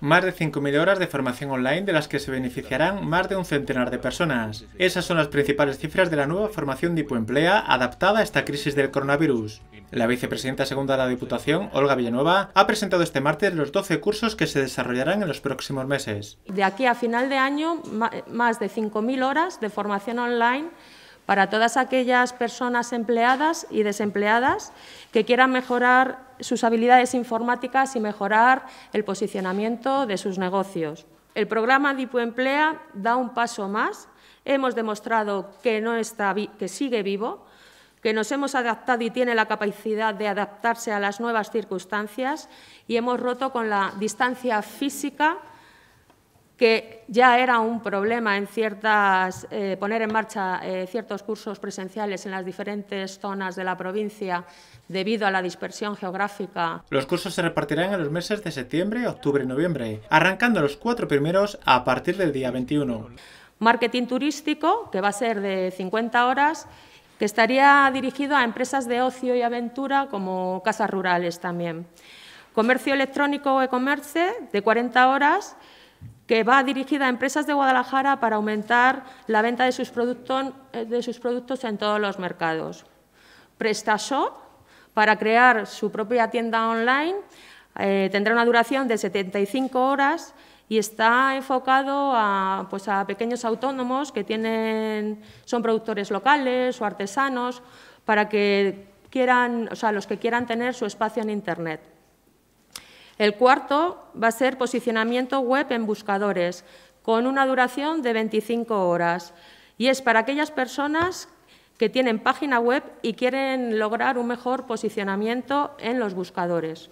Más de 5.000 horas de formación online de las que se beneficiarán más de un centenar de personas. Esas son las principales cifras de la nueva formación de Emplea adaptada a esta crisis del coronavirus. La vicepresidenta segunda de la Diputación, Olga Villanueva, ha presentado este martes los 12 cursos que se desarrollarán en los próximos meses. De aquí a final de año, más de 5.000 horas de formación online para todas aquellas personas empleadas y desempleadas que quieran mejorar sus habilidades informáticas y mejorar el posicionamiento de sus negocios. El programa Dipuemplea da un paso más. Hemos demostrado que, no está que sigue vivo, que nos hemos adaptado y tiene la capacidad de adaptarse a las nuevas circunstancias y hemos roto con la distancia física que ya era un problema en ciertas, eh, poner en marcha eh, ciertos cursos presenciales en las diferentes zonas de la provincia debido a la dispersión geográfica. Los cursos se repartirán en los meses de septiembre, octubre y noviembre, arrancando los cuatro primeros a partir del día 21. Marketing turístico, que va a ser de 50 horas, que estaría dirigido a empresas de ocio y aventura como casas rurales también. Comercio electrónico o e-commerce de 40 horas, que va dirigida a empresas de Guadalajara para aumentar la venta de sus, eh, productos, en todos los mercados. PrestaShop, para crear su propia tienda online, eh, tendrá una duración de 75 horas y está enfocado a, pues, a pequeños autónomos que tienen, son productores locales o artesanos, para que quieran, o sea, los que quieran tener su espacio en Internet. El cuarto va a ser posicionamiento web en buscadores, con una duración de 25 horas. Y es para aquellas personas que tienen página web y quieren lograr un mejor posicionamiento en los buscadores.